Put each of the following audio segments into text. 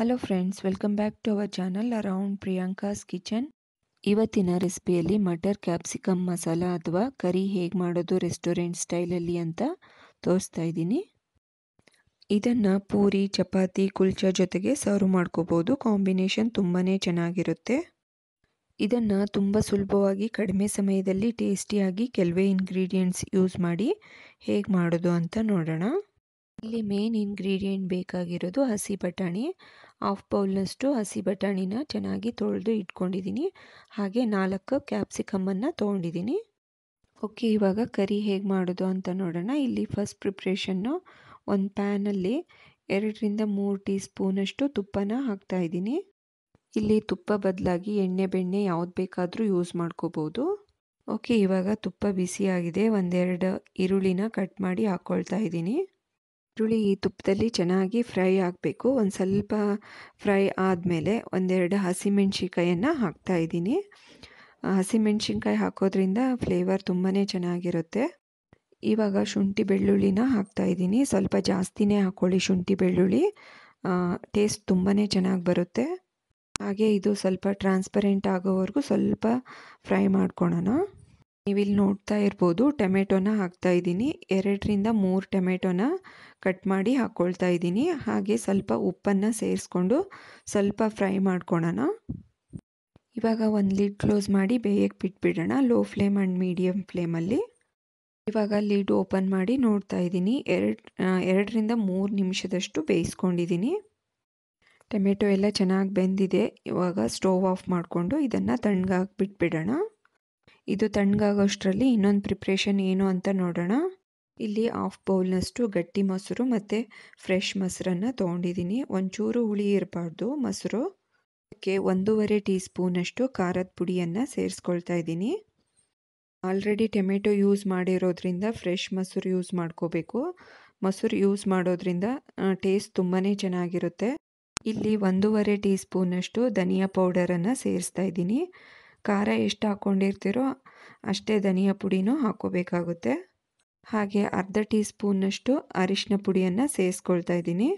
hello friends welcome back to our channel around Priyanka's kitchen ಇವತ್ತಿನ ರೆಸಿಪಿಯಲ್ಲಿ matar capsicum masala ಅಥವಾ ಕರಿ ಹೇಗೆ ಮಾಡೋದು ರೆಸ್ಟೋರೆಂಟ್ ಸ್ಟೈಲಲ್ಲಿ ಅಂತ ತೋರಿಸ್ತಾ ಇದ್ದೀನಿ ಇದನ್ನು ಪೂರಿ ಚಪಾತಿ ಕುಲ್ಚ ಜೊತೆಗೆ ಸರ್ವ್ ಮಾಡ್ಕೋಬೋದು ಕಾಂಬಿನೇಷನ್ ತುಂಬಾ ಚೆನ್ನಾಗಿರುತ್ತೆ ಇದನ್ನು ತುಂಬ ಸುಲಭವಾಗಿ ಕಡಿಮೆ ಸಮಯದಲ್ಲಿ ಟೇಸ್ಟಿಯಾಗಿ ಕೆಲವೇ ಇಂಗ್ರೀಡಿಯೆಂಟ್ಸ್ ಯೂಸ್ ಮಾಡಿ ಹೇಗೆ ಮಾಡೋದು ಅಂತ ನೋಡೋಣ ಇಲ್ಲಿ ಮೇನ್ ಇಂಗ್ರೀಡಿಯೆಂಟ್ ಬೇಕಾಗಿರೋದು ಹಸಿ ಬಟಾಣಿ ಹಾಫ್ ಬೌಲ್ನಷ್ಟು ಹಸಿ ಬಟಾಣಿನ ಚೆನ್ನಾಗಿ ತೊಳೆದು ಇಟ್ಕೊಂಡಿದ್ದೀನಿ ಹಾಗೆ ನಾಲ್ಕು ಕ್ಯಾಪ್ಸಿಕಮ್ಮನ್ನು ತೊಗೊಂಡಿದ್ದೀನಿ ಓಕೆ ಇವಾಗ ಕರಿ ಹೇಗೆ ಮಾಡೋದು ಅಂತ ನೋಡೋಣ ಇಲ್ಲಿ ಫಸ್ಟ್ ಪ್ರಿಪ್ರೇಷನ್ನು ಒಂದು ಪ್ಯಾನಲ್ಲಿ ಎರಡರಿಂದ ಮೂರು ಟೀ ಸ್ಪೂನಷ್ಟು ತುಪ್ಪನ ಹಾಕ್ತಾಯಿದ್ದೀನಿ ಇಲ್ಲಿ ತುಪ್ಪ ಬದಲಾಗಿ ಎಣ್ಣೆ ಬೆಣ್ಣೆ ಯಾವ್ದು ಬೇಕಾದರೂ ಯೂಸ್ ಮಾಡ್ಕೋಬೋದು ಓಕೆ ಇವಾಗ ತುಪ್ಪ ಬಿಸಿಯಾಗಿದೆ ಒಂದೆರಡು ಈರುಳ್ಳಿನ ಕಟ್ ಮಾಡಿ ಹಾಕ್ಕೊಳ್ತಾ ಇದ್ದೀನಿ ಈರುಳ್ಳಿ ಈ ತುಪ್ಪದಲ್ಲಿ ಚೆನ್ನಾಗಿ ಫ್ರೈ ಆಗಬೇಕು ಒಂದು ಸ್ವಲ್ಪ ಫ್ರೈ ಆದಮೇಲೆ ಒಂದೆರಡು ಹಸಿಮೆಣ್ಸಿಕಾಯನ್ನು ಹಾಕ್ತಾಯಿದ್ದೀನಿ ಹಸಿಮೆಣ್ಸಿನ್ಕಾಯಿ ಹಾಕೋದ್ರಿಂದ ಫ್ಲೇವರ್ ತುಂಬಾ ಚೆನ್ನಾಗಿರುತ್ತೆ ಇವಾಗ ಶುಂಠಿ ಬೆಳ್ಳುಳ್ಳಿನ ಹಾಕ್ತಾ ಇದ್ದೀನಿ ಸ್ವಲ್ಪ ಜಾಸ್ತಿನೇ ಹಾಕ್ಕೊಳ್ಳಿ ಶುಂಠಿ ಬೆಳ್ಳುಳ್ಳಿ ಟೇಸ್ಟ್ ತುಂಬಾ ಚೆನ್ನಾಗಿ ಬರುತ್ತೆ ಹಾಗೆ ಇದು ಸ್ವಲ್ಪ ಟ್ರಾನ್ಸ್ಪರೆಂಟ್ ಆಗೋವರೆಗೂ ಸ್ವಲ್ಪ ಫ್ರೈ ಮಾಡ್ಕೊಳ್ಳೋಣ ನೀವಿಲ್ಲಿ ನೋಡ್ತಾ ಇರ್ಬೋದು ಟೊಮೆಟೊನ ಹಾಕ್ತಾ ಇದ್ದೀನಿ ಎರಡರಿಂದ ಮೂರು ಟೊಮೆಟೊನ ಕಟ್ ಮಾಡಿ ಹಾಕ್ಕೊಳ್ತಾ ಇದ್ದೀನಿ ಹಾಗೆ ಸ್ವಲ್ಪ ಉಪ್ಪನ್ನು ಸೇರಿಸ್ಕೊಂಡು ಸ್ವಲ್ಪ ಫ್ರೈ ಮಾಡ್ಕೊಳ್ಳೋಣ ಇವಾಗ ಒಂದು ಲಿಡ್ ಕ್ಲೋಸ್ ಮಾಡಿ ಬೇಯಕ್ಕೆ ಬಿಟ್ಬಿಡೋಣ ಲೋ ಫ್ಲೇಮ್ ಆ್ಯಂಡ್ ಮೀಡಿಯಮ್ ಫ್ಲೇಮಲ್ಲಿ ಇವಾಗ ಲಿಡ್ ಓಪನ್ ಮಾಡಿ ನೋಡ್ತಾ ಇದ್ದೀನಿ ಎರಡು ಎರಡರಿಂದ ಮೂರು ನಿಮಿಷದಷ್ಟು ಬೇಯಿಸ್ಕೊಂಡಿದ್ದೀನಿ ಟೊಮೆಟೊ ಎಲ್ಲ ಚೆನ್ನಾಗಿ ಬೆಂದಿದೆ ಇವಾಗ ಸ್ಟೋವ್ ಆಫ್ ಮಾಡಿಕೊಂಡು ಇದನ್ನು ತಣ್ಣಗಾಕ್ಬಿಟ್ಬಿಡೋಣ ಬಿಟ್ಬಿಡೋಣ ಇದು ತಣ್ಣಗಾಗೋಷ್ಟರಲ್ಲಿ ಇನ್ನೊಂದು ಪ್ರಿಪ್ರೇಷನ್ ಏನು ಅಂತ ನೋಡೋಣ ಇಲ್ಲಿ ಹಾಫ್ ಬೌಲ್ನಷ್ಟು ಗಟ್ಟಿ ಮೊಸರು ಮತ್ತು ಫ್ರೆಶ್ ಮೊಸರನ್ನು ತೊಗೊಂಡಿದ್ದೀನಿ ಒಂಚೂರು ಹುಳಿ ಇರಬಾರ್ದು ಮೊಸರು ಅದಕ್ಕೆ ಒಂದೂವರೆ ಟೀ ಸ್ಪೂನಷ್ಟು ಖಾರದ ಪುಡಿಯನ್ನು ಸೇರಿಸ್ಕೊಳ್ತಾ ಇದ್ದೀನಿ ಆಲ್ರೆಡಿ ಟೊಮೆಟೊ ಯೂಸ್ ಮಾಡಿರೋದ್ರಿಂದ ಫ್ರೆಶ್ ಮೊಸರು ಯೂಸ್ ಮಾಡ್ಕೋಬೇಕು ಮೊಸರು ಯೂಸ್ ಮಾಡೋದ್ರಿಂದ ಟೇಸ್ಟ್ ತುಂಬಾ ಚೆನ್ನಾಗಿರುತ್ತೆ ಇಲ್ಲಿ ಒಂದೂವರೆ ಟೀ ಸ್ಪೂನಷ್ಟು ಧನಿಯಾ ಪೌಡರನ್ನು ಸೇರಿಸ್ತಾ ಇದ್ದೀನಿ ಖಾರ ಎಷ್ಟು ಹಾಕ್ಕೊಂಡಿರ್ತೀರೋ ಅಷ್ಟೇ ಧನಿಯಾ ಪುಡಿನೂ ಹಾಕ್ಕೋಬೇಕಾಗುತ್ತೆ ಹಾಗೆ ಅರ್ಧ ಟೀ ಸ್ಪೂನಷ್ಟು ಅರಿಶಿನ ಪುಡಿಯನ್ನು ಸೇರಿಸ್ಕೊಳ್ತಾ ಇದ್ದೀನಿ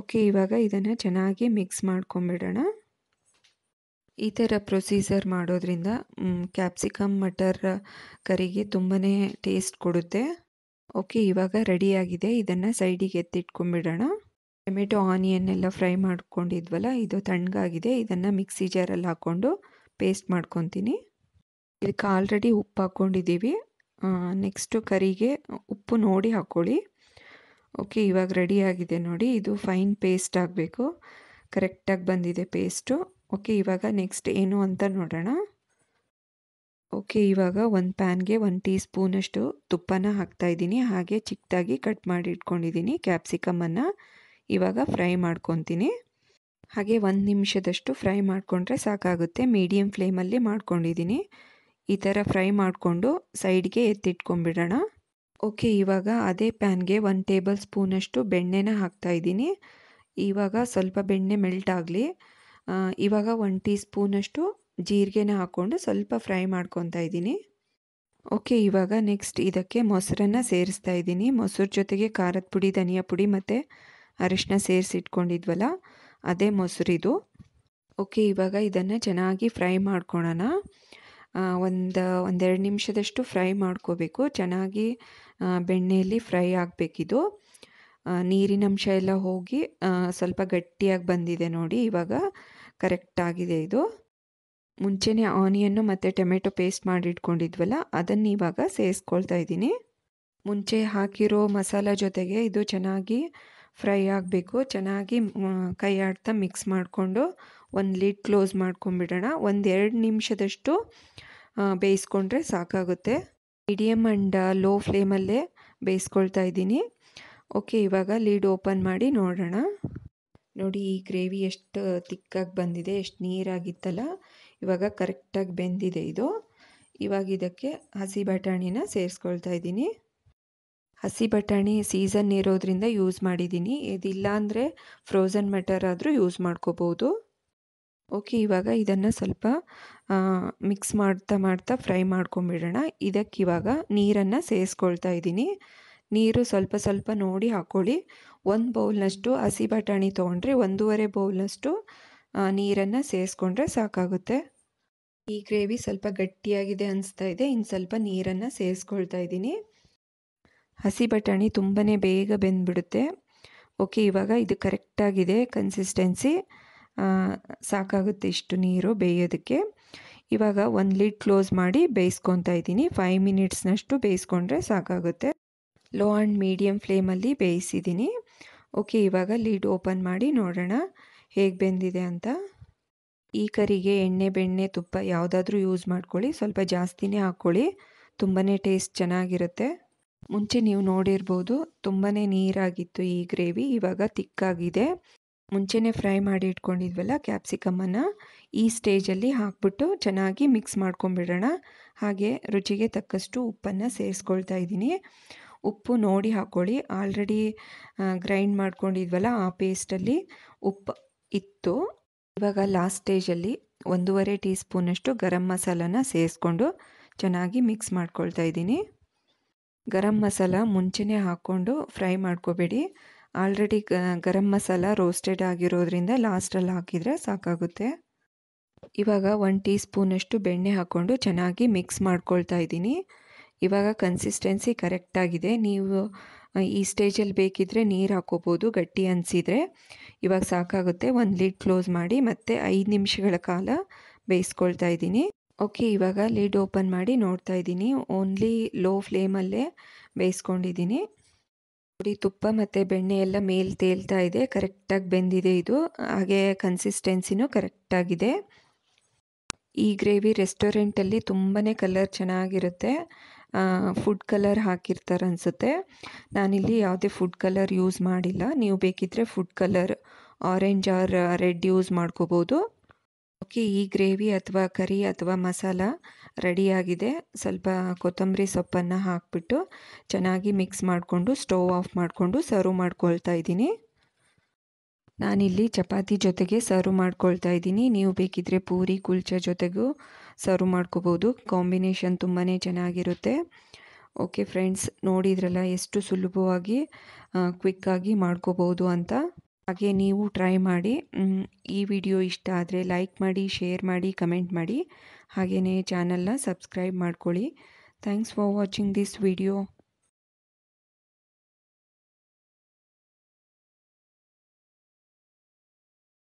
ಓಕೆ ಇವಾಗ ಇದನ್ನು ಚೆನ್ನಾಗಿ ಮಿಕ್ಸ್ ಮಾಡ್ಕೊಂಬಿಡೋಣ ಈ ಥರ ಪ್ರೊಸೀಜರ್ ಮಾಡೋದ್ರಿಂದ ಕ್ಯಾಪ್ಸಿಕಮ್ ಮಟರ್ ಕರಿಗೆ ತುಂಬಾ ಟೇಸ್ಟ್ ಕೊಡುತ್ತೆ ಓಕೆ ಇವಾಗ ರೆಡಿಯಾಗಿದೆ ಇದನ್ನು ಸೈಡಿಗೆ ಎತ್ತಿಟ್ಕೊಂಬಿಡೋಣ ಟೊಮೆಟೊ ಆನಿಯನ್ನೆಲ್ಲ ಫ್ರೈ ಮಾಡ್ಕೊಂಡಿದ್ವಲ್ಲ ಇದು ತಣ್ಣಗಾಗಿದೆ ಇದನ್ನು ಮಿಕ್ಸಿ ಜಾರಲ್ಲಿ ಹಾಕ್ಕೊಂಡು ಪೇಸ್ಟ್ ಮಾಡ್ಕೊತೀನಿ ಇದಕ್ಕೆ ಆಲ್ರೆಡಿ ಉಪ್ಪು ಹಾಕ್ಕೊಂಡಿದ್ದೀವಿ ನೆಕ್ಸ್ಟು ಕರಿಗೆ ಉಪ್ಪು ನೋಡಿ ಹಾಕ್ಕೊಳ್ಳಿ ಓಕೆ ಇವಾಗ ರೆಡಿ ಆಗಿದೆ ನೋಡಿ ಇದು ಫೈನ್ ಪೇಸ್ಟ್ ಆಗಬೇಕು ಕರೆಕ್ಟಾಗಿ ಬಂದಿದೆ ಪೇಸ್ಟು ಓಕೆ ಇವಾಗ ನೆಕ್ಸ್ಟ್ ಏನು ಅಂತ ನೋಡೋಣ ಓಕೆ ಇವಾಗ ಒಂದು ಪ್ಯಾನ್ಗೆ ಒಂದು ಟೀ ಸ್ಪೂನಷ್ಟು ತುಪ್ಪನ ಹಾಕ್ತಾಯಿದ್ದೀನಿ ಹಾಗೆ ಚಿಕ್ಕದಾಗಿ ಕಟ್ ಮಾಡಿ ಇಟ್ಕೊಂಡಿದ್ದೀನಿ ಕ್ಯಾಪ್ಸಿಕಮನ್ನು ಇವಾಗ ಫ್ರೈ ಮಾಡ್ಕೊತೀನಿ ಹಾಗೆ ಒಂದು ನಿಮಿಷದಷ್ಟು ಫ್ರೈ ಮಾಡಿಕೊಂಡ್ರೆ ಸಾಕಾಗುತ್ತೆ ಮೀಡಿಯಮ್ ಫ್ಲೇಮಲ್ಲಿ ಮಾಡ್ಕೊಂಡಿದ್ದೀನಿ ಈ ಥರ ಫ್ರೈ ಮಾಡಿಕೊಂಡು ಸೈಡ್ಗೆ ಎತ್ತಿಟ್ಕೊಂಡ್ಬಿಡೋಣ ಓಕೆ ಇವಾಗ ಅದೇ ಪ್ಯಾನ್ಗೆ ಒಂದು ಟೇಬಲ್ ಸ್ಪೂನಷ್ಟು ಬೆಣ್ಣೆನ ಹಾಕ್ತಾಯಿದ್ದೀನಿ ಇವಾಗ ಸ್ವಲ್ಪ ಬೆಣ್ಣೆ ಮೆಲ್ಟ್ ಆಗಲಿ ಇವಾಗ ಒಂದು ಟೀ ಸ್ಪೂನಷ್ಟು ಜೀರಿಗೆನ ಹಾಕ್ಕೊಂಡು ಸ್ವಲ್ಪ ಫ್ರೈ ಮಾಡ್ಕೊತಾ ಇದ್ದೀನಿ ಓಕೆ ಇವಾಗ ನೆಕ್ಸ್ಟ್ ಇದಕ್ಕೆ ಮೊಸರನ್ನು ಸೇರಿಸ್ತಾ ಇದ್ದೀನಿ ಮೊಸರು ಜೊತೆಗೆ ಖಾರದ ಪುಡಿ ಧನಿಯಾ ಪುಡಿ ಮತ್ತು ಅರಿಶಿನ ಸೇರಿಸಿಟ್ಕೊಂಡಿದ್ವಲ್ಲ ಅದೇ ಮೊಸರಿದು ಓಕೆ ಇವಾಗ ಇದನ್ನು ಚೆನ್ನಾಗಿ ಫ್ರೈ ಮಾಡ್ಕೊಳ್ಳೋಣ ಒಂದು ಒಂದೆರಡು ನಿಮಿಷದಷ್ಟು ಫ್ರೈ ಮಾಡ್ಕೋಬೇಕು ಚೆನ್ನಾಗಿ ಬೆಣ್ಣೆಯಲ್ಲಿ ಫ್ರೈ ಆಗಬೇಕಿದು ನೀರಿನಂಶ ಎಲ್ಲ ಹೋಗಿ ಸ್ವಲ್ಪ ಗಟ್ಟಿಯಾಗಿ ಬಂದಿದೆ ನೋಡಿ ಇವಾಗ ಕರೆಕ್ಟಾಗಿದೆ ಇದು ಮುಂಚೆನೇ ಆನಿಯನ್ನು ಮತ್ತು ಟೊಮೆಟೊ ಪೇಸ್ಟ್ ಮಾಡಿಟ್ಕೊಂಡಿದ್ವಲ್ಲ ಅದನ್ನು ಇವಾಗ ಸೇರಿಸ್ಕೊಳ್ತಾ ಇದ್ದೀನಿ ಮುಂಚೆ ಹಾಕಿರೋ ಮಸಾಲ ಜೊತೆಗೆ ಇದು ಚೆನ್ನಾಗಿ ಫ್ರೈ ಆಗಬೇಕು ಚೆನ್ನಾಗಿ ಕೈ ಆಡ್ತಾ ಮಿಕ್ಸ್ ಮಾಡಿಕೊಂಡು ಒಂದು ಲೀಡ್ ಕ್ಲೋಸ್ ಮಾಡ್ಕೊಂಬಿಡೋಣ ಒಂದೆರಡು ನಿಮಿಷದಷ್ಟು ಬೇಯಿಸ್ಕೊಂಡ್ರೆ ಸಾಕಾಗುತ್ತೆ ಮೀಡಿಯಮ್ ಆ್ಯಂಡ್ ಲೋ ಫ್ಲೇಮಲ್ಲೇ ಬೇಯಿಸ್ಕೊಳ್ತಾ ಇದ್ದೀನಿ ಓಕೆ ಇವಾಗ ಲೀಡ್ ಓಪನ್ ಮಾಡಿ ನೋಡೋಣ ನೋಡಿ ಈ ಗ್ರೇವಿ ಎಷ್ಟು ತಿಕ್ಕಾಗಿ ಬಂದಿದೆ ಎಷ್ಟು ನೀರಾಗಿತ್ತಲ್ಲ ಇವಾಗ ಕರೆಕ್ಟಾಗಿ ಬೆಂದಿದೆ ಇದು ಇವಾಗ ಇದಕ್ಕೆ ಹಸಿ ಬಟಾಣಿನ ಸೇರಿಸ್ಕೊಳ್ತಾ ಇದ್ದೀನಿ ಹಸಿ ಬಟಾಣಿ ಸೀಸನ್ ಇರೋದ್ರಿಂದ ಯೂಸ್ ಮಾಡಿದ್ದೀನಿ ಇದಿಲ್ಲ ಅಂದರೆ ಫ್ರೋಝನ್ ಮಟರ್ ಆದರೂ ಯೂಸ್ ಮಾಡ್ಕೋಬೋದು ಓಕೆ ಇವಾಗ ಇದನ್ನು ಸ್ವಲ್ಪ ಮಿಕ್ಸ್ ಮಾಡ್ತಾ ಮಾಡ್ತಾ ಫ್ರೈ ಮಾಡ್ಕೊಂಬಿಡೋಣ ಇದಕ್ಕಿವಾಗ ನೀರನ್ನು ಸೇರಿಸ್ಕೊಳ್ತಾ ಇದ್ದೀನಿ ನೀರು ಸ್ವಲ್ಪ ಸ್ವಲ್ಪ ನೋಡಿ ಹಾಕ್ಕೊಳ್ಳಿ ಒಂದು ಬೌಲ್ನಷ್ಟು ಹಸಿ ಬಟಾಣಿ ತೊಗೊಂಡ್ರೆ ಒಂದೂವರೆ ಬೌಲ್ನಷ್ಟು ನೀರನ್ನು ಸೇರಿಸ್ಕೊಂಡ್ರೆ ಸಾಕಾಗುತ್ತೆ ಈ ಗ್ರೇವಿ ಸ್ವಲ್ಪ ಗಟ್ಟಿಯಾಗಿದೆ ಅನಿಸ್ತಾ ಇದೆ ಇನ್ನು ಸ್ವಲ್ಪ ನೀರನ್ನು ಸೇರಿಸ್ಕೊಳ್ತಾ ಇದ್ದೀನಿ ಹಸಿ ಬಟಾಣಿ ತುಂಬಾ ಬೇಗ ಬೆಂದ್ಬಿಡುತ್ತೆ ಓಕೆ ಇವಾಗ ಇದು ಕರೆಕ್ಟಾಗಿದೆ ಕನ್ಸಿಸ್ಟೆನ್ಸಿ ಸಾಕಾಗುತ್ತೆ ಇಷ್ಟು ನೀರು ಬೇಯೋದಕ್ಕೆ ಇವಾಗ ಒಂದು ಲೀಡ್ ಕ್ಲೋಸ್ ಮಾಡಿ ಬೇಯಿಸ್ಕೊತಾ ಇದ್ದೀನಿ ಫೈವ್ ಮಿನಿಟ್ಸ್ನಷ್ಟು ಬೇಯಿಸ್ಕೊಂಡ್ರೆ ಸಾಕಾಗುತ್ತೆ ಲೋ ಆ್ಯಂಡ್ ಮೀಡಿಯಮ್ ಫ್ಲೇಮಲ್ಲಿ ಬೇಯಿಸಿದ್ದೀನಿ ಓಕೆ ಇವಾಗ ಲೀಡ್ ಓಪನ್ ಮಾಡಿ ನೋಡೋಣ ಹೇಗೆ ಬೆಂದಿದೆ ಅಂತ ಈ ಕರಿಗೆ ಎಣ್ಣೆ ಬೆಣ್ಣೆ ತುಪ್ಪ ಯಾವುದಾದ್ರೂ ಯೂಸ್ ಮಾಡ್ಕೊಳ್ಳಿ ಸ್ವಲ್ಪ ಜಾಸ್ತಿನೇ ಹಾಕ್ಕೊಳ್ಳಿ ತುಂಬಾ ಟೇಸ್ಟ್ ಚೆನ್ನಾಗಿರುತ್ತೆ ಮುಂಚೆ ನೀವು ನೋಡಿರ್ಬೋದು ತುಂಬಾ ನೀರಾಗಿತ್ತು ಈ ಗ್ರೇವಿ ಇವಾಗ ತಿಕ್ಕಾಗಿದೆ ಮುಂಚೆನೇ ಫ್ರೈ ಮಾಡಿ ಇಟ್ಕೊಂಡಿದ್ವಲ್ಲ ಕ್ಯಾಪ್ಸಿಕಮನ್ನು ಈ ಸ್ಟೇಜಲ್ಲಿ ಹಾಕ್ಬಿಟ್ಟು ಚೆನ್ನಾಗಿ ಮಿಕ್ಸ್ ಮಾಡ್ಕೊಂಬಿಡೋಣ ಹಾಗೆ ರುಚಿಗೆ ತಕ್ಕಷ್ಟು ಉಪ್ಪನ್ನು ಸೇರಿಸ್ಕೊಳ್ತಾ ಇದ್ದೀನಿ ಉಪ್ಪು ನೋಡಿ ಹಾಕ್ಕೊಳ್ಳಿ ಆಲ್ರೆಡಿ ಗ್ರೈಂಡ್ ಮಾಡ್ಕೊಂಡಿದ್ವಲ್ಲ ಆ ಪೇಸ್ಟಲ್ಲಿ ಉಪ್ಪು ಇತ್ತು ಇವಾಗ ಲಾಸ್ಟ್ ಸ್ಟೇಜಲ್ಲಿ ಒಂದೂವರೆ ಟೀ ಸ್ಪೂನಷ್ಟು ಗರಂ ಮಸಾಲನ ಸೇರಿಸ್ಕೊಂಡು ಚೆನ್ನಾಗಿ ಮಿಕ್ಸ್ ಮಾಡ್ಕೊಳ್ತಾ ಇದ್ದೀನಿ ಗರಂ ಮಸಾಲ ಮುಂಚೆನೇ ಹಾಕ್ಕೊಂಡು ಫ್ರೈ ಮಾಡ್ಕೋಬೇಡಿ ಆಲ್ರೆಡಿ ಗರಂ ಮಸಾಲ ರೋಸ್ಟೆಡ್ ಆಗಿರೋದ್ರಿಂದ ಲಾಸ್ಟಲ್ಲಿ ಹಾಕಿದರೆ ಸಾಕಾಗುತ್ತೆ ಇವಾಗ ಒನ್ ಟೀ ಸ್ಪೂನಷ್ಟು ಬೆಣ್ಣೆ ಹಾಕ್ಕೊಂಡು ಚೆನ್ನಾಗಿ ಮಿಕ್ಸ್ ಮಾಡ್ಕೊಳ್ತಾ ಇದ್ದೀನಿ ಇವಾಗ ಕನ್ಸಿಸ್ಟೆನ್ಸಿ ಕರೆಕ್ಟಾಗಿದೆ ನೀವು ಈ ಸ್ಟೇಜಲ್ಲಿ ಬೇಕಿದ್ದರೆ ನೀರು ಹಾಕೋಬೋದು ಗಟ್ಟಿ ಅನಿಸಿದರೆ ಇವಾಗ ಸಾಕಾಗುತ್ತೆ ಒಂದು ಲಿಡ್ ಕ್ಲೋಸ್ ಮಾಡಿ ಮತ್ತೆ ಐದು ನಿಮಿಷಗಳ ಕಾಲ ಬೇಯಿಸ್ಕೊಳ್ತಾ ಇದ್ದೀನಿ ಓಕೆ ಇವಾಗ ಲಿಡ್ ಓಪನ್ ಮಾಡಿ ನೋಡ್ತಾ ಇದ್ದೀನಿ ಓನ್ಲಿ ಲೋ ಫ್ಲೇಮಲ್ಲೇ ಬೇಯಿಸ್ಕೊಂಡಿದ್ದೀನಿ ನೋಡಿ ತುಪ್ಪ ಮತ್ತು ಬೆಣ್ಣೆ ಎಲ್ಲ ಮೇಲೆ ತೇಲ್ತಾ ಇದೆ ಕರೆಕ್ಟಾಗಿ ಬೆಂದಿದೆ ಇದು ಹಾಗೆ ಕನ್ಸಿಸ್ಟೆನ್ಸಿನೂ ಕರೆಕ್ಟಾಗಿದೆ ಈ ಗ್ರೇವಿ ರೆಸ್ಟೋರೆಂಟಲ್ಲಿ ತುಂಬಾ ಕಲರ್ ಚೆನ್ನಾಗಿರುತ್ತೆ ಫುಡ್ ಕಲರ್ ಹಾಕಿರ್ತಾರೆ ಅನಿಸುತ್ತೆ ನಾನಿಲ್ಲಿ ಯಾವುದೇ ಫುಡ್ ಕಲರ್ ಯೂಸ್ ಮಾಡಿಲ್ಲ ನೀವು ಬೇಕಿದ್ದರೆ food colour orange or red use ಮಾಡ್ಕೋಬೋದು ಓಕೆ ಈ ಗ್ರೇವಿ ಅಥವಾ ಕರಿ ಅಥವಾ ಮಸಾಲ ರೆಡಿಯಾಗಿದೆ ಸ್ವಲ್ಪ ಕೊತ್ತಂಬರಿ ಸೊಪ್ಪನ್ನು ಹಾಕಿಬಿಟ್ಟು ಚೆನ್ನಾಗಿ ಮಿಕ್ಸ್ ಮಾಡಿಕೊಂಡು ಸ್ಟೋವ್ ಆಫ್ ಮಾಡಿಕೊಂಡು ಸರ್ವ್ ಮಾಡ್ಕೊಳ್ತಾ ಇದ್ದೀನಿ ನಾನಿಲ್ಲಿ ಚಪಾತಿ ಜೊತೆಗೆ ಸರ್ವ್ ಮಾಡ್ಕೊಳ್ತಾ ಇದ್ದೀನಿ ನೀವು ಬೇಕಿದ್ರೆ ಪೂರಿ ಕುಲ್ಚ ಜೊತೆಗೂ ಸರ್ವ್ ಮಾಡ್ಕೋಬೋದು ಕಾಂಬಿನೇಷನ್ ತುಂಬಾ ಚೆನ್ನಾಗಿರುತ್ತೆ ಓಕೆ ಫ್ರೆಂಡ್ಸ್ ನೋಡಿದ್ರಲ್ಲ ಎಷ್ಟು ಸುಲಭವಾಗಿ ಕ್ವಿಕ್ಕಾಗಿ ಮಾಡ್ಕೋಬೋದು ಅಂತ ಹಾಗೆ ನೀವು ಟ್ರೈ ಮಾಡಿ ಈ ವಿಡಿಯೋ ಇಷ್ಟ ಆದರೆ ಲೈಕ್ ಮಾಡಿ ಶೇರ್ ಮಾಡಿ ಕಮೆಂಟ್ ಮಾಡಿ ಹಾಗೆಯೇ ಚಾನಲ್ನ ಸಬ್ಸ್ಕ್ರೈಬ್ ಮಾಡ್ಕೊಳ್ಳಿ thanks for watching this video